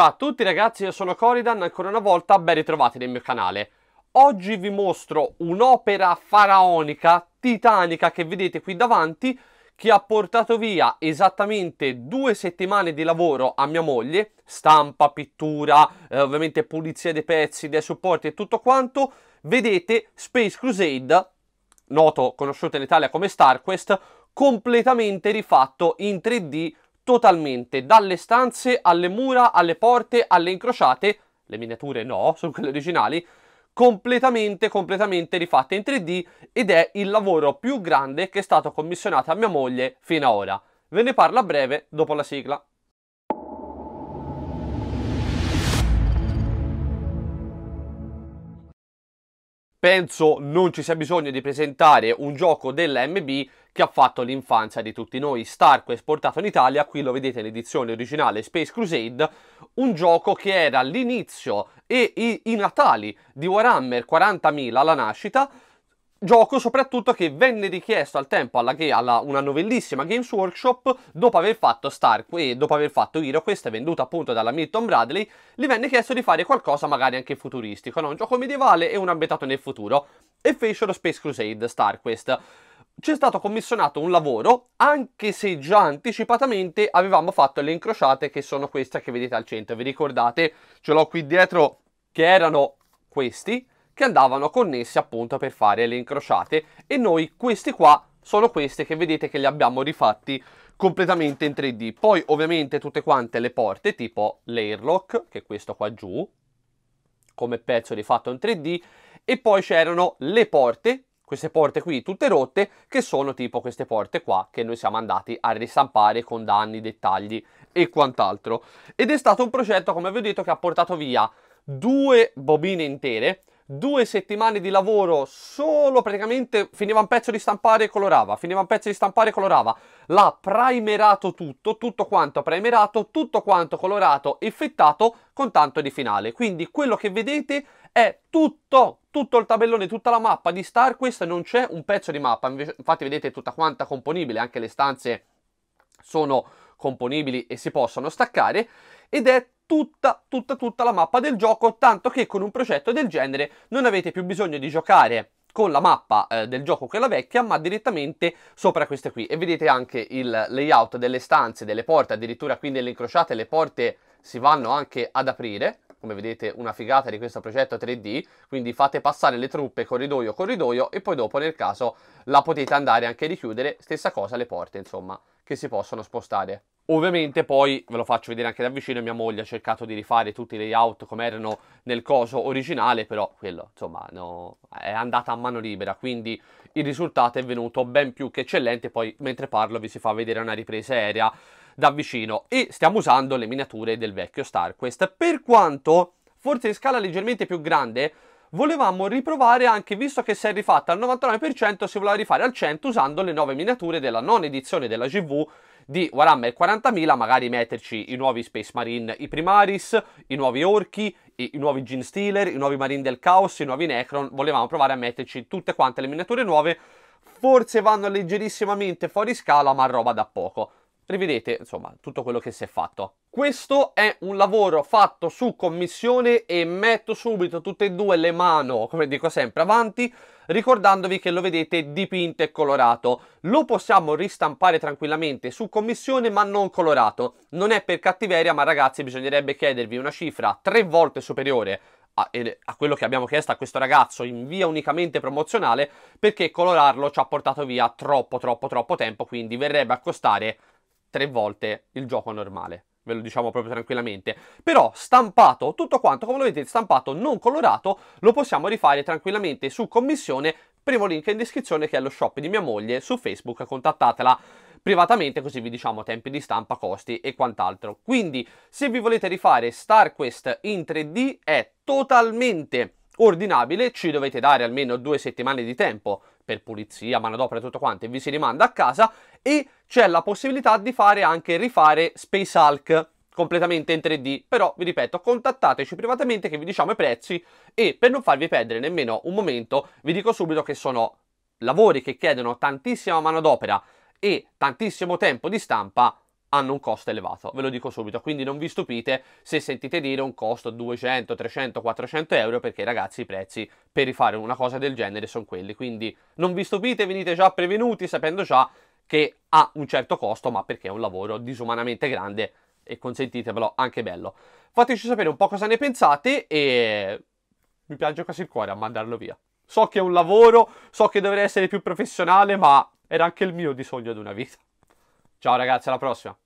Ciao a tutti ragazzi, io sono Coridan, ancora una volta ben ritrovati nel mio canale. Oggi vi mostro un'opera faraonica, titanica, che vedete qui davanti, che ha portato via esattamente due settimane di lavoro a mia moglie, stampa, pittura, eh, ovviamente pulizia dei pezzi, dei supporti e tutto quanto. Vedete Space Crusade, noto, conosciuto in Italia come StarQuest, completamente rifatto in 3D totalmente, dalle stanze alle mura, alle porte, alle incrociate, le miniature no, sono quelle originali, completamente, completamente rifatte in 3D ed è il lavoro più grande che è stato commissionato a mia moglie fino ad ora. Ve ne parlo a breve dopo la sigla. penso non ci sia bisogno di presentare un gioco dell'MB che ha fatto l'infanzia di tutti noi. Starco esportato in Italia, qui lo vedete nell'edizione originale Space Crusade, un gioco che era l'inizio e i, i natali di Warhammer 40.000 alla nascita, Gioco soprattutto che venne richiesto al tempo alla, alla, una novellissima Games Workshop dopo aver fatto Stark e dopo aver fatto Hero, questa è venduta appunto dalla Milton Bradley, gli venne chiesto di fare qualcosa magari anche futuristico, no? un gioco medievale e un ambientato nel futuro e fecero Space Crusade Starquest C'è stato commissionato un lavoro, anche se già anticipatamente avevamo fatto le incrociate che sono queste che vedete al centro. Vi ricordate? Ce l'ho qui dietro che erano questi che andavano connessi appunto per fare le incrociate e noi questi qua sono queste che vedete che li abbiamo rifatti completamente in 3D. Poi ovviamente tutte quante le porte tipo l'airlock, che è questo qua giù, come pezzo rifatto in 3D, e poi c'erano le porte, queste porte qui tutte rotte, che sono tipo queste porte qua che noi siamo andati a ristampare con danni, dettagli e quant'altro. Ed è stato un progetto, come vi ho detto, che ha portato via due bobine intere, due settimane di lavoro solo praticamente finiva un pezzo di stampare e colorava, finiva un pezzo di stampare e colorava, l'ha primerato tutto, tutto quanto primerato, tutto quanto colorato effettato con tanto di finale. Quindi quello che vedete è tutto, tutto il tabellone, tutta la mappa di StarQuest, non c'è un pezzo di mappa, infatti vedete tutta quanta componibile, anche le stanze sono componibili e si possono staccare ed è tutta, tutta, tutta la mappa del gioco, tanto che con un progetto del genere non avete più bisogno di giocare con la mappa eh, del gioco quella vecchia ma direttamente sopra queste qui e vedete anche il layout delle stanze delle porte addirittura qui nelle incrociate le porte si vanno anche ad aprire come vedete una figata di questo progetto 3D quindi fate passare le truppe corridoio corridoio e poi dopo nel caso la potete andare anche a richiudere stessa cosa le porte insomma che si possono spostare Ovviamente poi ve lo faccio vedere anche da vicino, mia moglie ha cercato di rifare tutti i layout come erano nel coso originale, però quello insomma no, è andata a mano libera, quindi il risultato è venuto ben più che eccellente, poi mentre parlo vi si fa vedere una ripresa aerea da vicino e stiamo usando le miniature del vecchio StarQuest, per quanto forse in scala leggermente più grande volevamo riprovare anche, visto che si è rifatta al 99%, si voleva rifare al 100% usando le nuove miniature della non edizione della GV di Warhammer 40.000, magari metterci i nuovi Space Marine, i Primaris, i nuovi Orchi, i, i nuovi Gene Stealer, i nuovi Marine del Caos, i nuovi Necron, volevamo provare a metterci tutte quante le miniature nuove, forse vanno leggerissimamente fuori scala, ma roba da poco rivedete insomma tutto quello che si è fatto. Questo è un lavoro fatto su commissione e metto subito tutte e due le mani, come dico sempre, avanti ricordandovi che lo vedete dipinto e colorato. Lo possiamo ristampare tranquillamente su commissione ma non colorato. Non è per cattiveria ma ragazzi bisognerebbe chiedervi una cifra tre volte superiore a, a, quello che abbiamo chiesto a questo ragazzo in via unicamente promozionale perché colorarlo ci ha portato via troppo troppo troppo tempo quindi verrebbe a costare tre volte il gioco normale ve lo diciamo proprio tranquillamente. Però stampato tutto quanto, come lo vedete, stampato non colorato, lo possiamo rifare tranquillamente su commissione. Primo link in descrizione che è lo shop di mia moglie su Facebook, contattatela privatamente così vi diciamo tempi di stampa, costi e quant'altro. Quindi se vi volete rifare StarQuest in 3D è totalmente ordinabile, ci dovete dare almeno due settimane di tempo per pulizia, manodopera e tutto quanto e vi si rimanda a casa e c'è la possibilità di fare anche rifare Space Hulk completamente in 3D, però vi ripeto contattateci privatamente che vi diciamo i prezzi e per non farvi perdere nemmeno un momento vi dico subito che sono lavori che chiedono tantissima manodopera e tantissimo tempo di stampa hanno un costo elevato, ve lo dico subito, quindi non vi stupite se sentite dire un costo 200, 300, 400 euro perché ragazzi i prezzi per rifare una cosa del genere sono quelli, quindi non vi stupite, venite già prevenuti sapendo già che ha un certo costo, ma perché è un lavoro disumanamente grande e consentitemelo anche bello. Fateci sapere un po' cosa ne pensate e mi piange quasi il cuore a mandarlo via. So che è un lavoro, so che dovrei essere più professionale, ma era anche il mio di sogno di una vita. Ciao ragazzi, alla prossima!